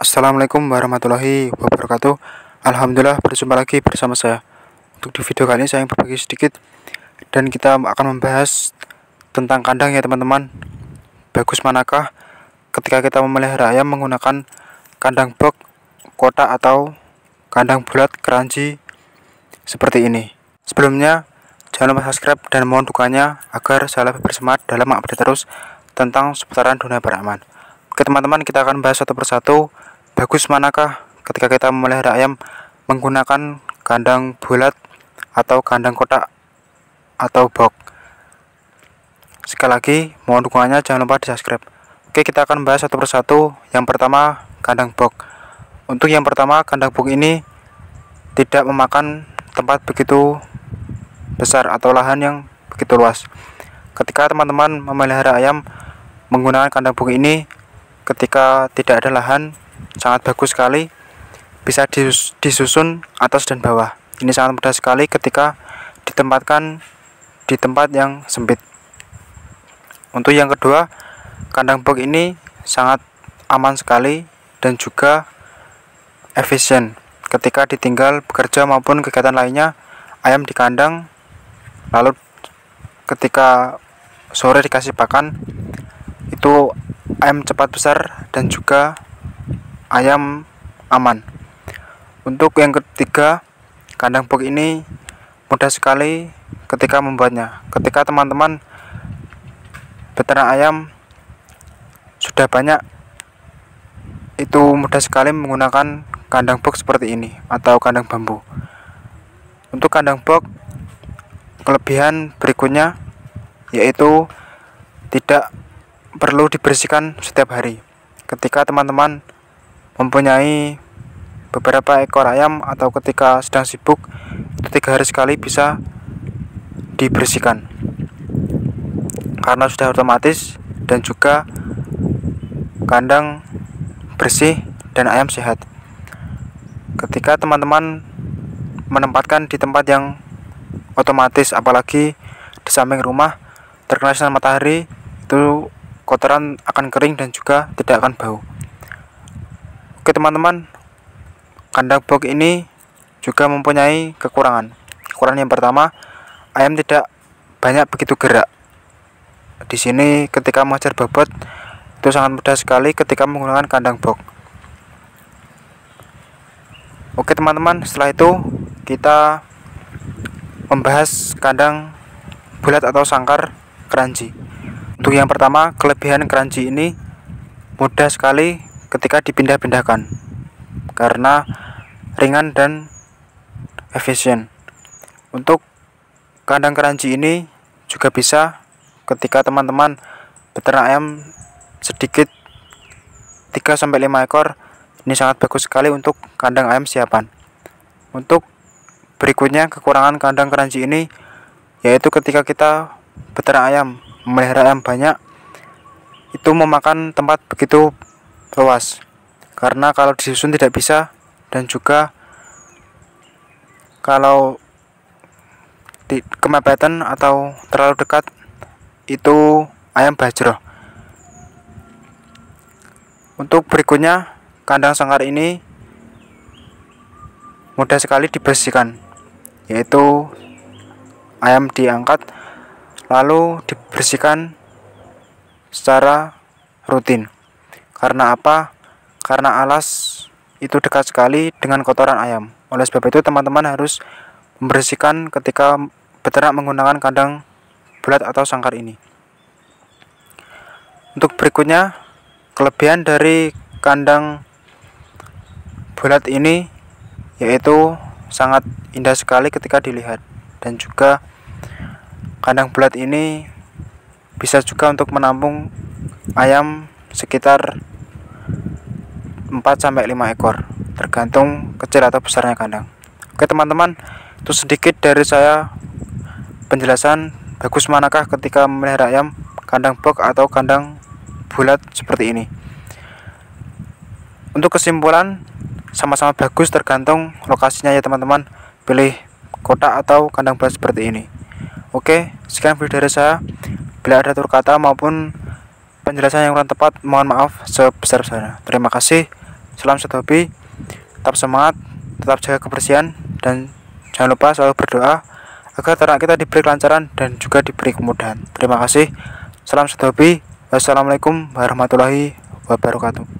Assalamualaikum warahmatullahi wabarakatuh Alhamdulillah berjumpa lagi bersama saya Untuk di video kali ini saya ingin berbagi sedikit Dan kita akan membahas tentang kandang ya teman-teman Bagus manakah ketika kita memelihara ayam menggunakan kandang box, kotak atau kandang bulat keranji seperti ini Sebelumnya jangan lupa subscribe dan mohon dukanya agar saya lebih bersemangat dalam update terus tentang seputaran dunia beraman Oke teman-teman kita akan bahas satu persatu Bagus manakah ketika kita memelihara ayam menggunakan kandang bulat atau kandang kotak atau box? Sekali lagi, mohon dukungannya jangan lupa di subscribe. Oke, kita akan bahas satu persatu. Yang pertama, kandang box. Untuk yang pertama, kandang box ini tidak memakan tempat begitu besar atau lahan yang begitu luas. Ketika teman-teman memelihara ayam menggunakan kandang box ini, ketika tidak ada lahan sangat bagus sekali bisa disusun atas dan bawah ini sangat mudah sekali ketika ditempatkan di tempat yang sempit untuk yang kedua kandang box ini sangat aman sekali dan juga efisien ketika ditinggal bekerja maupun kegiatan lainnya ayam di kandang lalu ketika sore dikasih pakan itu ayam cepat besar dan juga ayam aman. Untuk yang ketiga, kandang box ini mudah sekali ketika membuatnya. Ketika teman-teman beternak ayam sudah banyak, itu mudah sekali menggunakan kandang box seperti ini atau kandang bambu. Untuk kandang box, kelebihan berikutnya yaitu tidak perlu dibersihkan setiap hari. Ketika teman-teman mempunyai beberapa ekor ayam atau ketika sedang sibuk itu tiga hari sekali bisa dibersihkan karena sudah otomatis dan juga kandang bersih dan ayam sehat ketika teman-teman menempatkan di tempat yang otomatis apalagi di samping rumah terkena sinar matahari itu kotoran akan kering dan juga tidak akan bau Oke teman-teman, kandang box ini juga mempunyai kekurangan. Kekurangan yang pertama, ayam tidak banyak begitu gerak. Di sini ketika mengejar bobot itu sangat mudah sekali ketika menggunakan kandang box. Oke teman-teman, setelah itu kita membahas kandang bulat atau sangkar keranji. Untuk yang pertama, kelebihan keranji ini mudah sekali ketika dipindah-pindahkan karena ringan dan efisien. Untuk kandang keranji ini juga bisa ketika teman-teman beternak ayam sedikit 3 5 ekor ini sangat bagus sekali untuk kandang ayam siapan. Untuk berikutnya kekurangan kandang keranji ini yaitu ketika kita beternak ayam memelihara ayam banyak itu memakan tempat begitu luas karena kalau disusun tidak bisa dan juga kalau di kemepetan atau terlalu dekat itu ayam bajro untuk berikutnya kandang sangkar ini mudah sekali dibersihkan yaitu ayam diangkat lalu dibersihkan secara rutin karena apa? Karena alas itu dekat sekali dengan kotoran ayam. Oleh sebab itu teman-teman harus membersihkan ketika beternak menggunakan kandang bulat atau sangkar ini. Untuk berikutnya, kelebihan dari kandang bulat ini yaitu sangat indah sekali ketika dilihat dan juga kandang bulat ini bisa juga untuk menampung ayam sekitar 4-5 ekor tergantung kecil atau besarnya kandang oke teman-teman itu sedikit dari saya penjelasan bagus manakah ketika melihara ayam kandang box atau kandang bulat seperti ini untuk kesimpulan sama-sama bagus tergantung lokasinya ya teman-teman pilih kotak atau kandang bulat seperti ini oke sekian video dari saya bila ada tur kata maupun penjelasan yang kurang tepat mohon maaf sebesar-besarnya terima kasih Salam satu hobi, tetap semangat, tetap jaga kebersihan, dan jangan lupa selalu berdoa agar ternak kita diberi kelancaran dan juga diberi kemudahan. Terima kasih. Salam satu hobi. Wassalamualaikum warahmatullahi wabarakatuh.